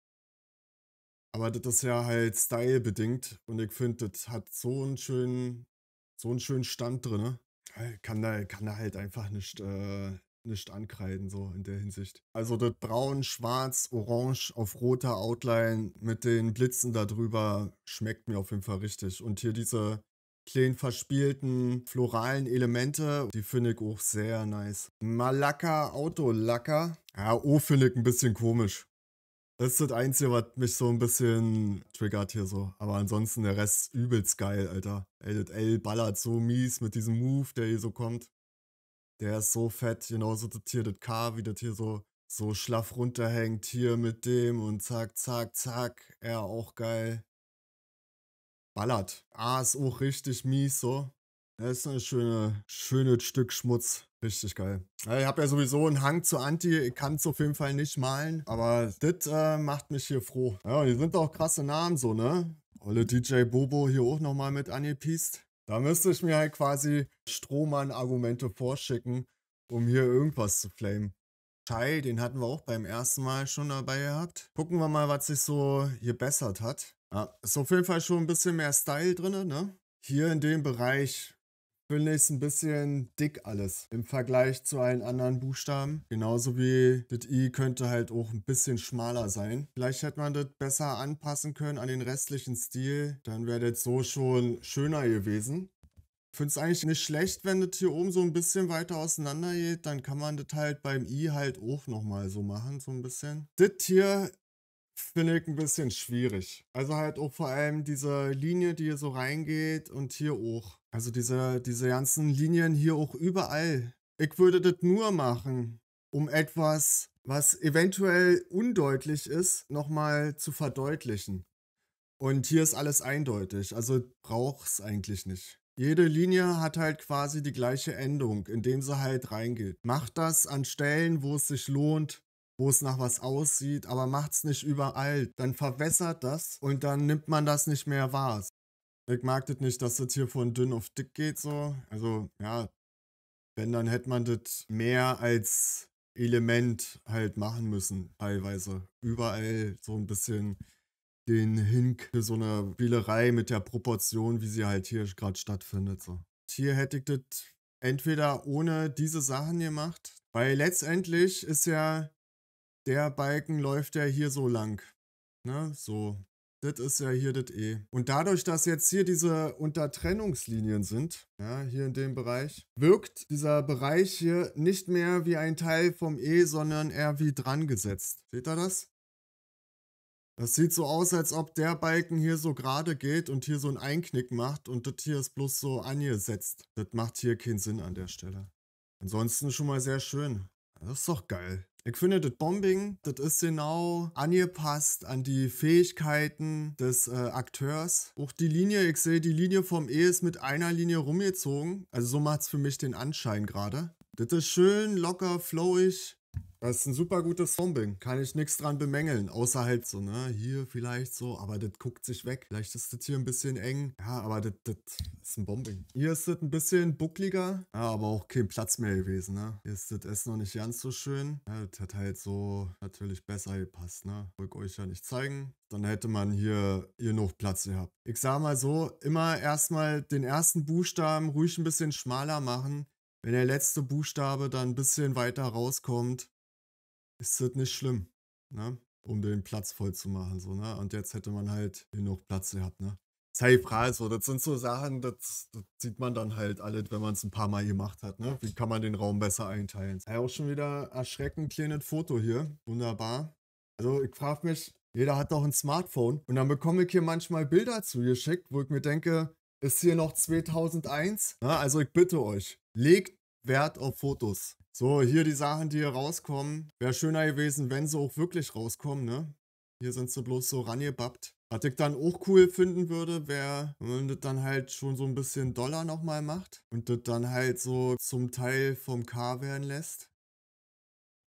Aber das ist ja halt stylebedingt. Und ich finde, das hat so einen schönen, so einen schönen Stand drin. Ne? kann da, kann da halt einfach nicht, äh, nicht ankreiden, so in der Hinsicht. Also das Braun, Schwarz, Orange auf roter Outline mit den Blitzen darüber schmeckt mir auf jeden Fall richtig. Und hier diese kleinen verspielten floralen Elemente. Die finde ich auch sehr nice. Malacca Autolacker. Ja, O finde ich ein bisschen komisch. Das ist das Einzige, was mich so ein bisschen triggert hier so. Aber ansonsten der Rest übelst geil, Alter. Ey, das L ballert so mies mit diesem Move, der hier so kommt. Der ist so fett, genauso das hier, das K, wie das hier so, so schlaff runterhängt. Hier mit dem und zack, zack, zack. Er auch geil ballert. Ah, ist auch richtig mies so. Das ist ein schöne, schönes Stück Schmutz. Richtig geil. Ich habe ja sowieso einen Hang zu Anti. Ich kann es auf jeden Fall nicht malen. Aber das äh, macht mich hier froh. Ja, die sind auch krasse Namen so, ne? Olle DJ Bobo hier auch nochmal mit angepiest. Da müsste ich mir halt quasi Strohmann-Argumente vorschicken, um hier irgendwas zu flamen. Chai, den hatten wir auch beim ersten Mal schon dabei gehabt. Gucken wir mal, was sich so gebessert hat. Ja, ist auf jeden Fall schon ein bisschen mehr Style drin, ne? Hier in dem Bereich finde ich es ein bisschen dick alles im Vergleich zu allen anderen Buchstaben. Genauso wie das I könnte halt auch ein bisschen schmaler sein. Vielleicht hätte man das besser anpassen können an den restlichen Stil. Dann wäre das so schon schöner gewesen. Ich finde es eigentlich nicht schlecht, wenn das hier oben so ein bisschen weiter auseinander geht. Dann kann man das halt beim I halt auch nochmal so machen, so ein bisschen. Das hier finde ich ein bisschen schwierig. Also halt auch vor allem diese Linie, die hier so reingeht und hier auch. Also diese, diese ganzen Linien hier auch überall. Ich würde das nur machen, um etwas, was eventuell undeutlich ist, nochmal zu verdeutlichen. Und hier ist alles eindeutig, also brauch's eigentlich nicht. Jede Linie hat halt quasi die gleiche Endung, indem sie halt reingeht. Macht das an Stellen, wo es sich lohnt, wo es nach was aussieht, aber macht es nicht überall. Dann verwässert das und dann nimmt man das nicht mehr wahr. Ich mag das nicht, dass das hier von dünn auf dick geht so. Also ja, wenn dann hätte man das mehr als Element halt machen müssen, teilweise. Überall so ein bisschen den Hink, so eine Spielerei mit der Proportion, wie sie halt hier gerade stattfindet. So. Hier hätte ich das entweder ohne diese Sachen gemacht, weil letztendlich ist ja der Balken läuft ja hier so lang. Ne? So. Das ist ja hier das E. Und dadurch, dass jetzt hier diese Untertrennungslinien sind, ja, hier in dem Bereich, wirkt dieser Bereich hier nicht mehr wie ein Teil vom E, sondern eher wie dran gesetzt. Seht ihr das? Das sieht so aus, als ob der Balken hier so gerade geht und hier so ein Einknick macht und das hier ist bloß so angesetzt. Das macht hier keinen Sinn an der Stelle. Ansonsten schon mal sehr schön. Das ist doch geil. Ich finde, das Bombing, das ist genau angepasst an die Fähigkeiten des äh, Akteurs. Auch die Linie, ich sehe die Linie vom E ist mit einer Linie rumgezogen. Also so macht es für mich den Anschein gerade. Das ist schön, locker, flowig. Das ist ein super gutes Bombing. Kann ich nichts dran bemängeln. Außer halt so, ne, hier vielleicht so, aber das guckt sich weg. Vielleicht ist das hier ein bisschen eng. Ja, aber das, ist ein Bombing. Hier ist das ein bisschen buckliger. Ja, aber auch kein Platz mehr gewesen, ne. Hier ist das Essen noch nicht ganz so schön. Ja, das hat halt so natürlich besser gepasst, ne. Wollte euch ja nicht zeigen dann hätte man hier genug Platz gehabt. Ich sage mal so, immer erstmal den ersten Buchstaben ruhig ein bisschen schmaler machen, wenn der letzte Buchstabe dann ein bisschen weiter rauskommt, ist das nicht schlimm, ne? um den Platz voll zu machen. So, ne? Und jetzt hätte man halt genug Platz gehabt. Ne? Safe also, das sind so Sachen, das, das sieht man dann halt alles, wenn man es ein paar Mal gemacht hat. Ne? Wie kann man den Raum besser einteilen? Ja, auch schon wieder erschreckend kleines Foto hier. Wunderbar. Also ich frage mich, jeder hat doch ein Smartphone. Und dann bekomme ich hier manchmal Bilder zugeschickt, wo ich mir denke, ist hier noch 2001? Na, ne? also ich bitte euch, legt Wert auf Fotos. So, hier die Sachen, die hier rauskommen. Wäre schöner gewesen, wenn sie auch wirklich rauskommen, ne? Hier sind sie bloß so rangebappt. Was ich dann auch cool finden würde, wäre, wenn man das dann halt schon so ein bisschen Dollar nochmal macht und das dann halt so zum Teil vom K werden lässt.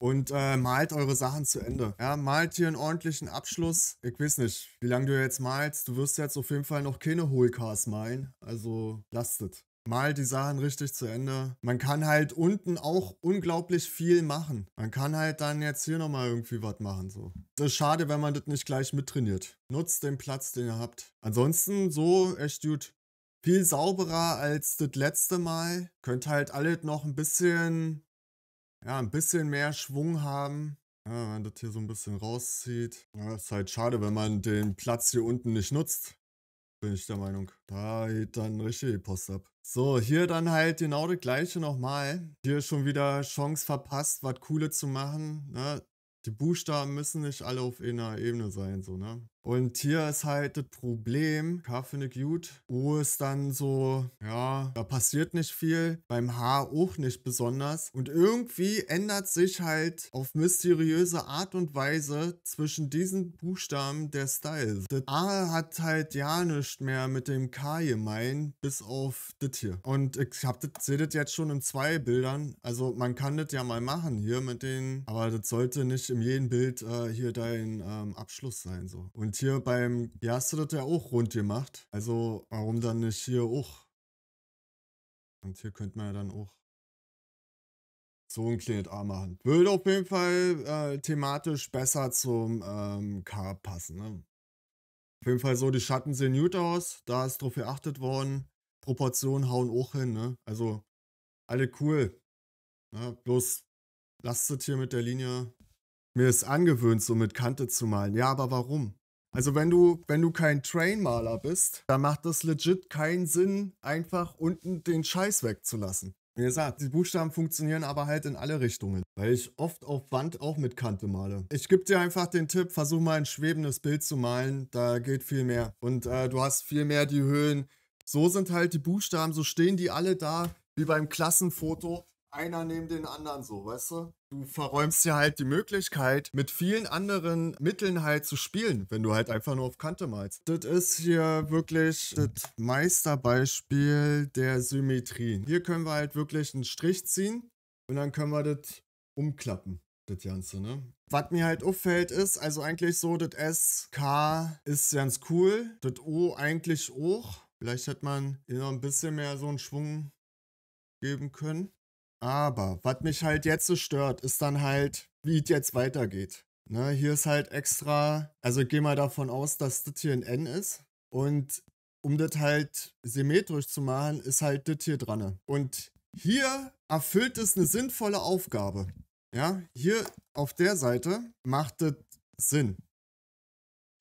Und äh, malt eure Sachen zu Ende. Ja, malt hier einen ordentlichen Abschluss. Ich weiß nicht, wie lange du jetzt malst. Du wirst jetzt auf jeden Fall noch keine Hohlkas malen. Also lastet mal die Sachen richtig zu Ende. Man kann halt unten auch unglaublich viel machen. Man kann halt dann jetzt hier nochmal irgendwie was machen. So. Das ist schade, wenn man das nicht gleich mittrainiert. Nutzt den Platz, den ihr habt. Ansonsten so echt gut. Viel sauberer als das letzte Mal. Könnt halt alles noch ein bisschen, ja, ein bisschen mehr Schwung haben. Ja, wenn das hier so ein bisschen rauszieht. Ja, ist halt schade, wenn man den Platz hier unten nicht nutzt. Bin ich der Meinung. Da geht dann richtig die Post ab. So, hier dann halt genau das gleiche nochmal. Hier schon wieder Chance verpasst, was Cooles zu machen. Ne? Die Buchstaben müssen nicht alle auf einer Ebene sein, so, ne? Und hier ist halt das Problem, K finde ich gut, O ist dann so, ja, da passiert nicht viel, beim H auch nicht besonders. Und irgendwie ändert sich halt auf mysteriöse Art und Weise zwischen diesen Buchstaben der Style. Das A hat halt ja nichts mehr mit dem K gemein, bis auf das hier. Und ich hab das, seht das jetzt schon in zwei Bildern. Also man kann das ja mal machen hier mit den, aber das sollte nicht in jedem Bild äh, hier dein ähm, Abschluss sein so. Und und hier beim, hier hast du das ja auch rund gemacht. Also warum dann nicht hier auch? Und hier könnte man ja dann auch so ein kleines A machen. Würde auf jeden Fall äh, thematisch besser zum ähm, K passen. Ne? Auf jeden Fall so, die Schatten sehen gut aus. Da ist drauf geachtet worden. Proportionen hauen auch hin. Ne? Also alle cool. Ja, ne? bloß lasst es hier mit der Linie. Mir ist angewöhnt, so mit Kante zu malen. Ja, aber warum? Also wenn du, wenn du kein Trainmaler bist, dann macht das legit keinen Sinn, einfach unten den Scheiß wegzulassen. Wie gesagt, die Buchstaben funktionieren aber halt in alle Richtungen, weil ich oft auf Wand auch mit Kante male. Ich gebe dir einfach den Tipp, versuch mal ein schwebendes Bild zu malen, da geht viel mehr. Und äh, du hast viel mehr die Höhen. So sind halt die Buchstaben, so stehen die alle da, wie beim Klassenfoto einer neben den anderen so, weißt du? Du verräumst dir halt die Möglichkeit, mit vielen anderen Mitteln halt zu spielen, wenn du halt einfach nur auf Kante malst. Das ist hier wirklich das Meisterbeispiel der Symmetrien. Hier können wir halt wirklich einen Strich ziehen und dann können wir das umklappen, das Ganze, ne? Was mir halt auffällt ist, also eigentlich so, das S, K ist ganz cool, das O eigentlich auch. Vielleicht hätte man hier noch ein bisschen mehr so einen Schwung geben können. Aber was mich halt jetzt so stört, ist dann halt, wie es jetzt weitergeht. Ne, hier ist halt extra, also ich gehe mal davon aus, dass das hier ein N ist. Und um das halt symmetrisch zu machen, ist halt das hier dran. Und hier erfüllt es eine sinnvolle Aufgabe. Ja, hier auf der Seite macht das Sinn.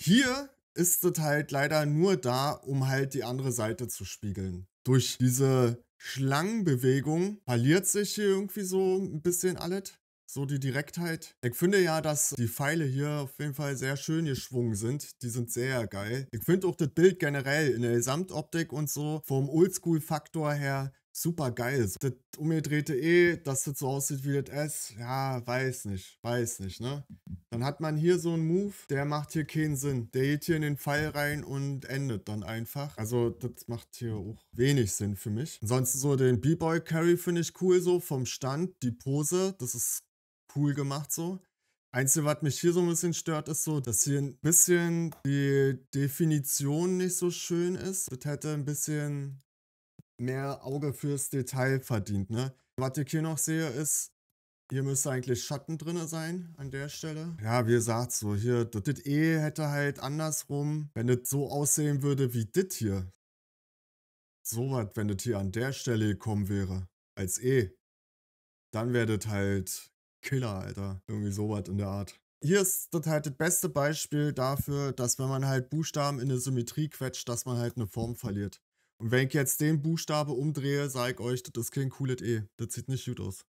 Hier ist das halt leider nur da, um halt die andere Seite zu spiegeln. Durch diese Schlangenbewegung verliert sich hier irgendwie so ein bisschen alles. So die Direktheit. Ich finde ja, dass die Pfeile hier auf jeden Fall sehr schön geschwungen sind. Die sind sehr geil. Ich finde auch das Bild generell in der Gesamtoptik und so vom Oldschool-Faktor her super geil. Das umgedrehte E, dass das so aussieht wie das S, ja, weiß nicht, weiß nicht, ne? Dann hat man hier so einen Move, der macht hier keinen Sinn. Der geht hier in den Pfeil rein und endet dann einfach. Also das macht hier auch wenig Sinn für mich. Ansonsten so den B-Boy-Carry finde ich cool so vom Stand, die Pose, das ist cool gemacht so. Einzige, was mich hier so ein bisschen stört, ist so, dass hier ein bisschen die Definition nicht so schön ist. Das hätte ein bisschen mehr Auge fürs Detail verdient, ne? Was ich hier noch sehe ist, hier müsste eigentlich Schatten drin sein an der Stelle. Ja, wie gesagt, so hier, das E hätte halt andersrum, wenn das so aussehen würde wie das hier. So was, wenn das hier an der Stelle gekommen wäre, als E. Dann wäre das halt Killer, Alter. Irgendwie sowas in der Art. Hier ist das halt das beste Beispiel dafür, dass wenn man halt Buchstaben in eine Symmetrie quetscht, dass man halt eine Form verliert. Und wenn ich jetzt den Buchstabe umdrehe, sage ich euch, das ist kein cooles E. Das sieht nicht gut aus.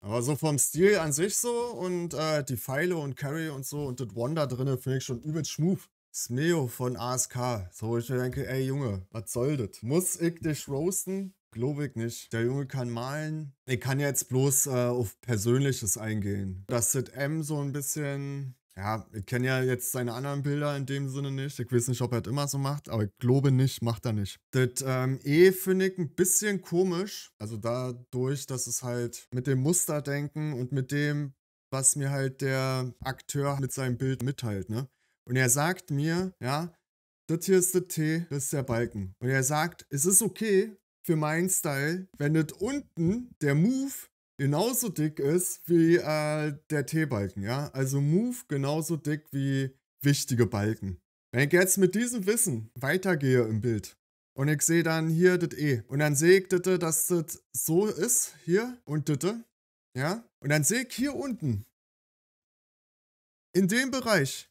Aber so vom Stil an sich so und äh, die Pfeile und Carry und so und das Wonder drinne finde ich schon übelst schmuf. Smeo von ASK. So, wo ich mir denke, ey Junge, was soll das? Muss ich dich roasten? Glaube ich nicht. Der Junge kann malen. Ich kann jetzt bloß äh, auf Persönliches eingehen. Dass das M so ein bisschen ja, ich kenne ja jetzt seine anderen Bilder in dem Sinne nicht. Ich weiß nicht, ob er das immer so macht, aber ich glaube nicht, macht er nicht. Das ähm, E finde ich ein bisschen komisch. Also dadurch, dass es halt mit dem Musterdenken und mit dem, was mir halt der Akteur mit seinem Bild mitteilt, ne? Und er sagt mir, ja, das hier ist das T, das ist der Balken. Und er sagt, es ist okay für meinen Style, wenn das unten der Move genauso dick ist wie äh, der T-Balken, ja. Also Move genauso dick wie wichtige Balken. Wenn ich jetzt mit diesem Wissen weitergehe im Bild und ich sehe dann hier das E und dann sehe ich, ditte, dass das so ist, hier und das, ja. Und dann sehe ich hier unten, in dem Bereich,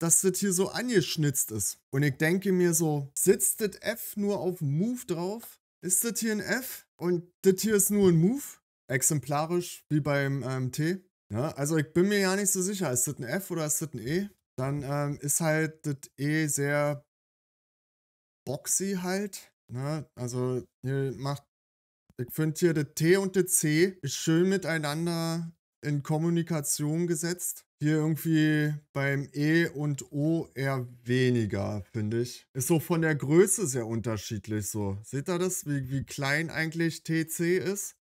dass das hier so angeschnitzt ist. Und ich denke mir so, sitzt das F nur auf Move drauf? Ist das hier ein F und das hier ist nur ein Move? exemplarisch wie beim ähm, T. Ja, ne? also ich bin mir ja nicht so sicher, ist das ein F oder ist das ein E? Dann ähm, ist halt das E sehr boxy halt. Ne? Also hier macht, ich finde hier das T und das C ist schön miteinander in Kommunikation gesetzt. Hier irgendwie beim E und O eher weniger, finde ich. Ist so von der Größe sehr unterschiedlich so. Seht ihr das, wie, wie klein eigentlich TC ist?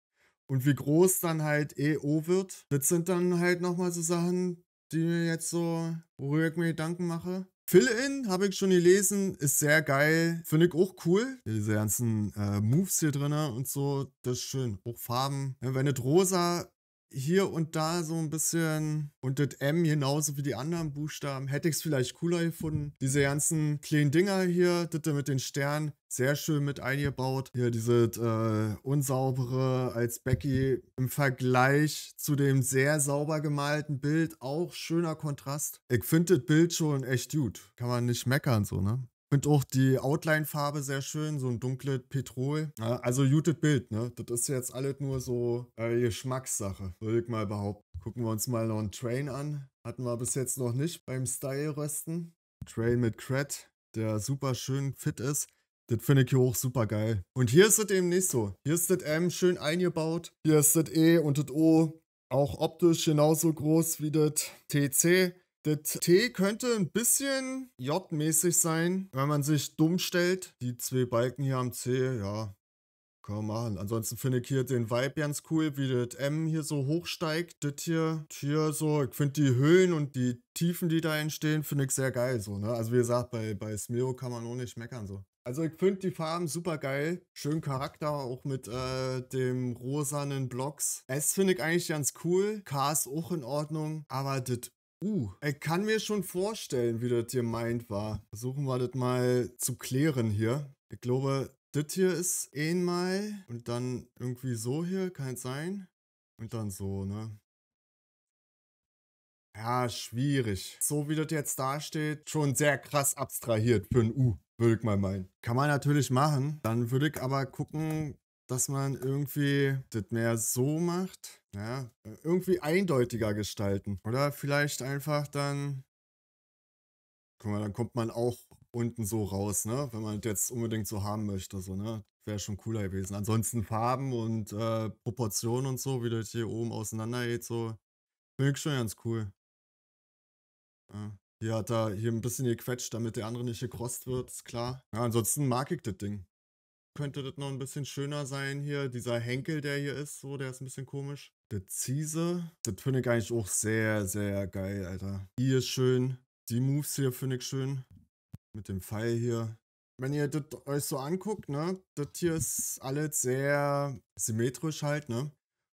Und wie groß dann halt EO eh wird, das sind dann halt nochmal so Sachen, die mir jetzt so, worüber ich mir Gedanken mache. Fill-In, habe ich schon gelesen, ist sehr geil. Finde ich auch cool. Diese ganzen äh, Moves hier drin und so, das ist schön. Auch Farben. Wenn es rosa hier und da so ein bisschen und das M genauso wie die anderen Buchstaben. Hätte ich es vielleicht cooler gefunden. Diese ganzen kleinen Dinger hier, das mit den Sternen, sehr schön mit eingebaut. Hier diese äh, unsaubere als Becky im Vergleich zu dem sehr sauber gemalten Bild. Auch schöner Kontrast. Ich finde das Bild schon echt gut. Kann man nicht meckern so, ne? Finde auch die Outline-Farbe sehr schön, so ein dunkles Petrol. Ja, also gutes Bild, ne? Das ist jetzt alles nur so äh, Geschmackssache, würde ich mal behaupten. Gucken wir uns mal noch einen Train an. Hatten wir bis jetzt noch nicht beim Style-Rösten. Train mit Cred, der super schön fit ist. Das finde ich hier auch super geil. Und hier ist es eben nicht so. Hier ist das M schön eingebaut. Hier ist das E und das O auch optisch genauso groß wie das TC. Das T könnte ein bisschen J-mäßig sein, wenn man sich dumm stellt. Die zwei Balken hier am C, ja, kann man machen. Ansonsten finde ich hier den Vibe ganz cool, wie das M hier so hochsteigt. Das hier, das hier so, ich finde die Höhen und die Tiefen, die da entstehen, finde ich sehr geil so, ne? Also wie gesagt, bei, bei Smeo kann man auch nicht meckern so. Also ich finde die Farben super geil. Schön Charakter, auch mit äh, dem rosanen Blocks. S finde ich eigentlich ganz cool. K ist auch in Ordnung. Aber das Uh, ich kann mir schon vorstellen, wie das hier meint war. Versuchen wir das mal zu klären hier. Ich glaube, das hier ist einmal und dann irgendwie so hier, kann es sein? Und dann so, ne? Ja, schwierig. So wie das jetzt dasteht, schon sehr krass abstrahiert für ein U, würde ich mal meinen. Kann man natürlich machen. Dann würde ich aber gucken, dass man irgendwie das mehr so macht, ja, äh, irgendwie eindeutiger gestalten. Oder vielleicht einfach dann, guck mal, dann kommt man auch unten so raus, ne? Wenn man das jetzt unbedingt so haben möchte, so, ne? Wäre schon cooler gewesen. Ansonsten Farben und äh, Proportionen und so, wie das hier oben auseinander geht, so. Finde ich schon ganz cool. Ja. Hier hat er hier ein bisschen gequetscht, damit der andere nicht gecrossed wird, ist klar. Ja, ansonsten mag ich das Ding könnte das noch ein bisschen schöner sein hier. Dieser Henkel, der hier ist, so, der ist ein bisschen komisch. Der Ziese, das finde ich eigentlich auch sehr, sehr geil, Alter. Die ist schön. Die Moves hier finde ich schön. Mit dem Pfeil hier. Wenn ihr das euch so anguckt, ne, das hier ist alles sehr symmetrisch halt, ne.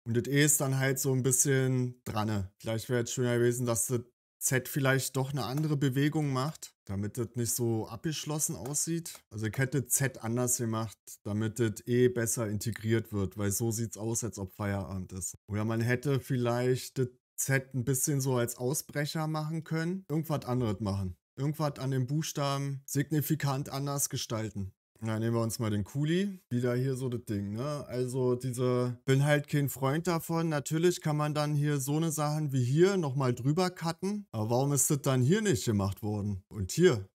Und das E ist dann halt so ein bisschen dran. Ne? Vielleicht wäre es schöner gewesen, dass das Z vielleicht doch eine andere Bewegung macht, damit das nicht so abgeschlossen aussieht. Also ich hätte Z anders gemacht, damit das E besser integriert wird, weil so sieht es aus, als ob Feierabend ist. Oder man hätte vielleicht das Z ein bisschen so als Ausbrecher machen können, irgendwas anderes machen. Irgendwas an den Buchstaben signifikant anders gestalten. Na, nehmen wir uns mal den Kuli. Wieder hier so das Ding, ne? Also diese, bin halt kein Freund davon. Natürlich kann man dann hier so eine Sachen wie hier nochmal drüber cutten. Aber warum ist das dann hier nicht gemacht worden? Und hier.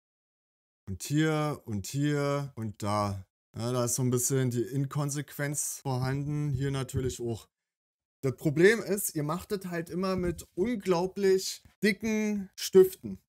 Und hier und hier und da. Ja, da ist so ein bisschen die Inkonsequenz vorhanden. Hier natürlich auch. Das Problem ist, ihr macht das halt immer mit unglaublich dicken Stiften.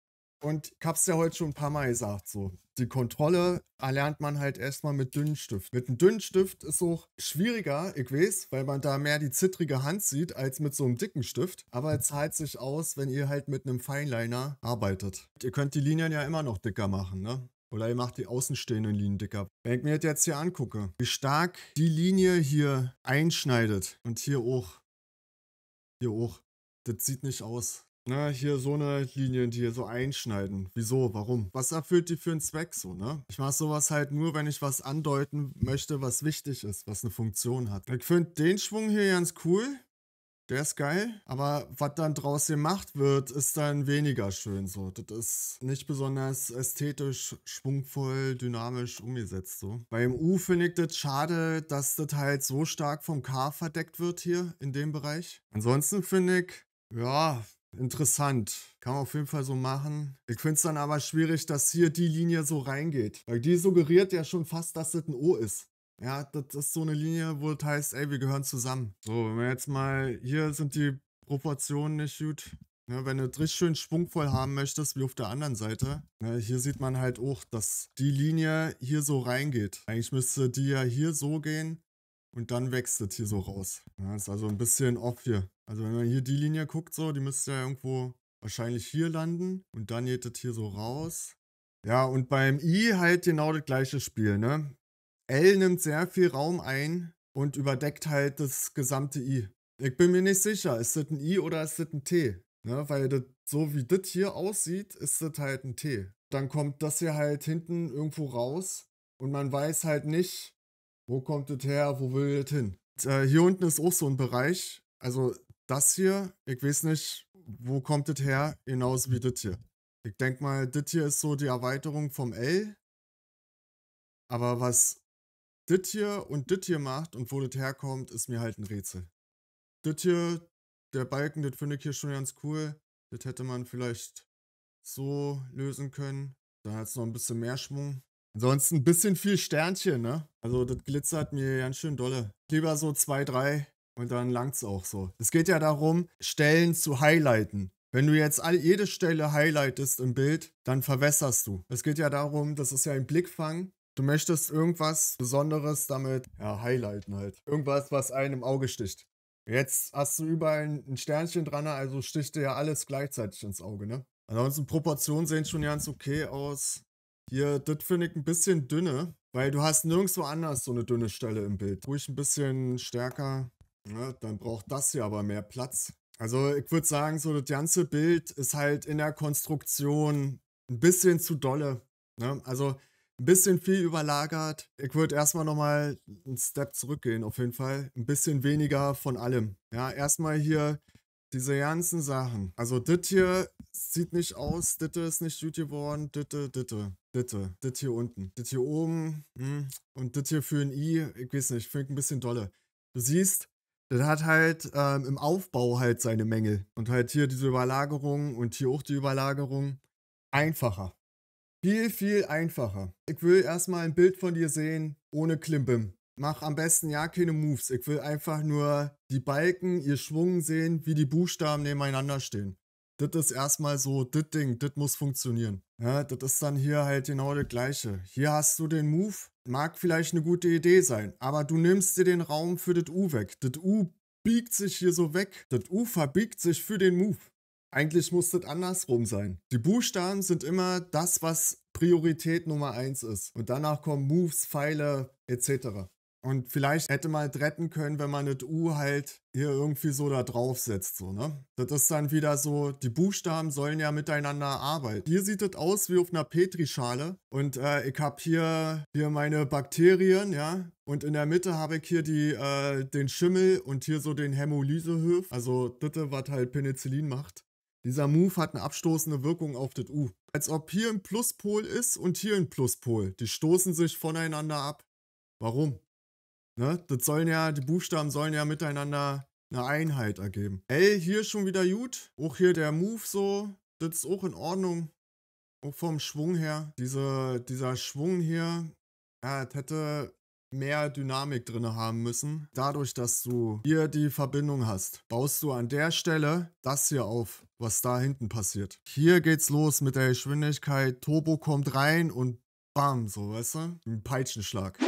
Und ich hab's ja heute schon ein paar Mal gesagt, so. Die Kontrolle erlernt man halt erstmal mit dünnen Stift. Mit einem dünnen Stift ist auch schwieriger, ich weiß, weil man da mehr die zittrige Hand sieht, als mit so einem dicken Stift. Aber es zahlt sich aus, wenn ihr halt mit einem Feinliner arbeitet. Ihr könnt die Linien ja immer noch dicker machen, ne? Oder ihr macht die außenstehenden Linien dicker. Wenn ich mir jetzt hier angucke, wie stark die Linie hier einschneidet und hier auch, hier auch, das sieht nicht aus. Na, hier so eine Linie, die hier so einschneiden. Wieso? Warum? Was erfüllt die für einen Zweck so, ne? Ich mache sowas halt nur, wenn ich was andeuten möchte, was wichtig ist, was eine Funktion hat. Ich finde den Schwung hier ganz cool. Der ist geil, aber was dann draus gemacht wird, ist dann weniger schön so. Das ist nicht besonders ästhetisch, schwungvoll, dynamisch umgesetzt so. Beim U finde ich das schade, dass das halt so stark vom K verdeckt wird hier in dem Bereich. Ansonsten finde ich, ja, Interessant. Kann man auf jeden Fall so machen. Ich finde es dann aber schwierig, dass hier die Linie so reingeht. Weil die suggeriert ja schon fast, dass das ein O ist. Ja, das ist so eine Linie, wo es heißt, ey, wir gehören zusammen. So, wenn wir jetzt mal, hier sind die Proportionen nicht gut. Ne, wenn du es richtig schön schwungvoll haben möchtest, wie auf der anderen Seite, ne, hier sieht man halt auch, dass die Linie hier so reingeht. Eigentlich müsste die ja hier so gehen und dann wächst es hier so raus. Ja, ist also ein bisschen off hier. Also wenn man hier die Linie guckt, so, die müsste ja irgendwo wahrscheinlich hier landen und dann geht das hier so raus. Ja, und beim I halt genau das gleiche Spiel, ne? L nimmt sehr viel Raum ein und überdeckt halt das gesamte I. Ich bin mir nicht sicher, ist das ein I oder ist das ein T? Ne? Weil das, so wie das hier aussieht, ist das halt ein T. Dann kommt das hier halt hinten irgendwo raus und man weiß halt nicht, wo kommt das her, wo will das hin. Und, äh, hier unten ist auch so ein Bereich, also das hier, ich weiß nicht, wo kommt das her, genauso wie mhm. das hier. Ich denke mal, das hier ist so die Erweiterung vom L. Aber was das hier und das hier macht und wo das herkommt, ist mir halt ein Rätsel. Das hier, der Balken, das finde ich hier schon ganz cool. Das hätte man vielleicht so lösen können. Dann hat es noch ein bisschen mehr Schwung. Ansonsten ein bisschen viel Sternchen, ne? Also das glitzert mir ganz schön dolle. Lieber so also zwei, drei und dann langt's auch so. Es geht ja darum, Stellen zu highlighten. Wenn du jetzt alle, jede Stelle highlightest im Bild, dann verwässerst du. Es geht ja darum, das ist ja ein Blickfang. Du möchtest irgendwas Besonderes damit ja, highlighten halt. Irgendwas, was einem im Auge sticht. Jetzt hast du überall ein Sternchen dran, also sticht dir ja alles gleichzeitig ins Auge, ne? Ansonsten Proportionen sehen schon ganz okay aus. Hier, das finde ich ein bisschen dünne, weil du hast nirgendwo anders so eine dünne Stelle im Bild. Ruhig ein bisschen stärker. Ja, ne, dann braucht das hier aber mehr Platz. Also ich würde sagen, so das ganze Bild ist halt in der Konstruktion ein bisschen zu dolle. Ne? Also ein bisschen viel überlagert. Ich würde erstmal nochmal einen Step zurückgehen, auf jeden Fall. Ein bisschen weniger von allem. Ja, erstmal hier diese ganzen Sachen. Also das hier sieht nicht aus, das ist nicht gut geworden, ditte, ditte, ditte, das hier unten, das hier oben mh. Hm, und das hier für ein i, ich weiß nicht, finde ich ein bisschen dolle. Du siehst, das hat halt ähm, im Aufbau halt seine Mängel. Und halt hier diese Überlagerung und hier auch die Überlagerung. Einfacher. Viel, viel einfacher. Ich will erstmal ein Bild von dir sehen, ohne Klimbim. Mach am besten ja keine Moves. Ich will einfach nur die Balken, ihr Schwung sehen, wie die Buchstaben nebeneinander stehen. Das ist erstmal so, das Ding, das muss funktionieren. Ja, das ist dann hier halt genau das gleiche. Hier hast du den Move, mag vielleicht eine gute Idee sein, aber du nimmst dir den Raum für das U weg. Das U biegt sich hier so weg. Das U verbiegt sich für den Move. Eigentlich muss das andersrum sein. Die Buchstaben sind immer das, was Priorität Nummer 1 ist. Und danach kommen Moves, Pfeile etc. Und vielleicht hätte man es halt retten können, wenn man das U halt hier irgendwie so da draufsetzt, so, ne? Das ist dann wieder so, die Buchstaben sollen ja miteinander arbeiten. Hier sieht es aus wie auf einer Petrischale und äh, ich habe hier, hier meine Bakterien, ja? Und in der Mitte habe ich hier die, äh, den Schimmel und hier so den Hämolysehöf, also das, was halt Penicillin macht. Dieser Move hat eine abstoßende Wirkung auf das U. Als ob hier ein Pluspol ist und hier ein Pluspol. Die stoßen sich voneinander ab. Warum? Ne? Das sollen ja, die Buchstaben sollen ja miteinander eine Einheit ergeben. L hier schon wieder gut. Auch hier der Move so. Das ist auch in Ordnung. Auch vom Schwung her. Diese, dieser Schwung hier, ja, das hätte mehr Dynamik drin haben müssen. Dadurch, dass du hier die Verbindung hast, baust du an der Stelle das hier auf, was da hinten passiert. Hier geht's los mit der Geschwindigkeit. Turbo kommt rein und bam, so, weißt du? Ein Peitschenschlag.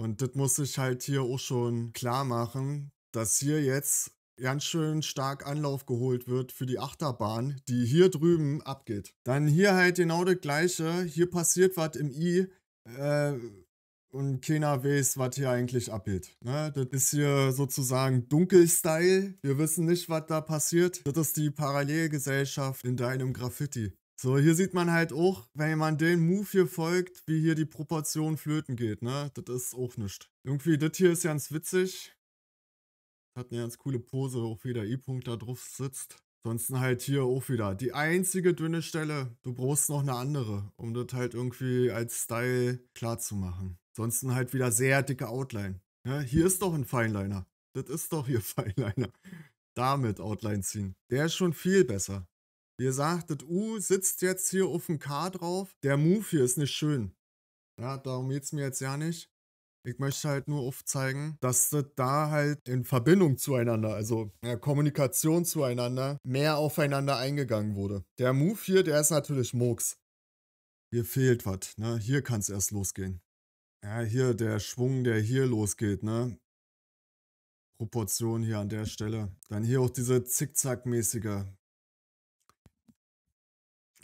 Und das muss ich halt hier auch schon klar machen, dass hier jetzt ganz schön stark Anlauf geholt wird für die Achterbahn, die hier drüben abgeht. Dann hier halt genau das gleiche. Hier passiert was im I. Äh, und keiner weiß, was hier eigentlich abgeht. Ne? Das ist hier sozusagen Dunkelstyle. Wir wissen nicht, was da passiert. Das ist die Parallelgesellschaft in deinem Graffiti. So, hier sieht man halt auch, wenn man den Move hier folgt, wie hier die Proportion flöten geht, ne? Das ist auch nicht. Irgendwie, das hier ist ganz witzig. Hat eine ganz coole Pose, auch wie der I-Punkt da drauf sitzt. Ansonsten halt hier auch wieder. Die einzige dünne Stelle, du brauchst noch eine andere, um das halt irgendwie als Style klar zu machen. Ansonsten halt wieder sehr dicke Outline. Ja, ne? hier ist doch ein Fineliner. Das ist doch hier Fineliner. Damit Outline ziehen. Der ist schon viel besser. Ihr sagtet, uh, sitzt jetzt hier auf dem K drauf. Der Move hier ist nicht schön. Ja, darum geht es mir jetzt ja nicht. Ich möchte halt nur aufzeigen, dass das da halt in Verbindung zueinander, also in Kommunikation zueinander, mehr aufeinander eingegangen wurde. Der Move hier, der ist natürlich Murks. Hier fehlt was, ne? Hier kann es erst losgehen. Ja, hier der Schwung, der hier losgeht, ne? Proportion hier an der Stelle. Dann hier auch diese Zickzack-mäßige,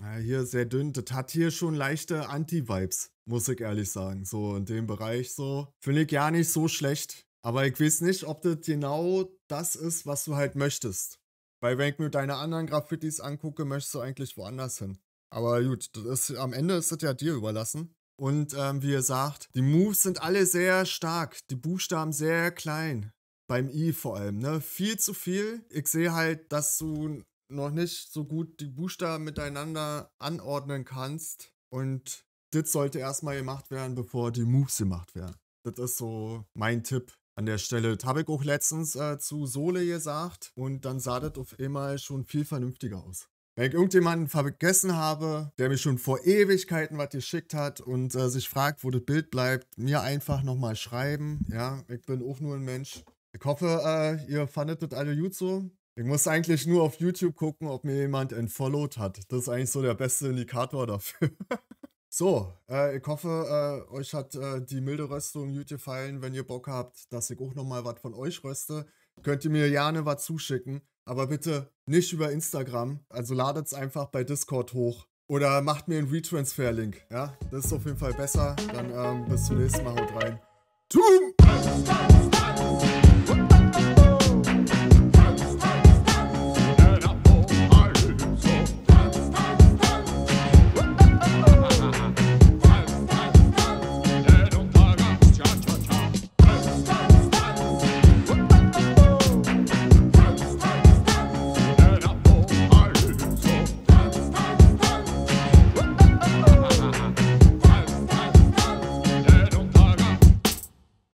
ja, hier sehr dünn. Das hat hier schon leichte Anti-Vibes, muss ich ehrlich sagen. So in dem Bereich so. Finde ich ja nicht so schlecht. Aber ich weiß nicht, ob das genau das ist, was du halt möchtest. Weil wenn ich mir deine anderen Graffitis angucke, möchtest du eigentlich woanders hin. Aber gut, ist, am Ende ist das ja dir überlassen. Und ähm, wie ihr sagt, die Moves sind alle sehr stark, die Buchstaben sehr klein. Beim I vor allem, ne? Viel zu viel. Ich sehe halt, dass du noch nicht so gut die Buchstaben miteinander anordnen kannst. Und das sollte erstmal gemacht werden, bevor die Moves gemacht werden. Das ist so mein Tipp an der Stelle. Das habe ich auch letztens äh, zu Sole gesagt und dann sah das auf einmal schon viel vernünftiger aus. Wenn ich irgendjemanden vergessen habe, der mich schon vor Ewigkeiten was geschickt hat und äh, sich fragt, wo das Bild bleibt, mir einfach nochmal schreiben. Ja, ich bin auch nur ein Mensch. Ich hoffe, äh, ihr fandet das alle gut so. Ich muss eigentlich nur auf YouTube gucken, ob mir jemand entfollowed hat. Das ist eigentlich so der beste Indikator dafür. so, äh, ich hoffe, äh, euch hat äh, die milde Röstung gut gefallen. Wenn ihr Bock habt, dass ich auch nochmal was von euch röste, könnt ihr mir gerne was zuschicken. Aber bitte nicht über Instagram. Also ladet es einfach bei Discord hoch. Oder macht mir einen Retransfer-Link. Ja, das ist auf jeden Fall besser. Dann ähm, bis zum nächsten Mal. Haut rein. Tum!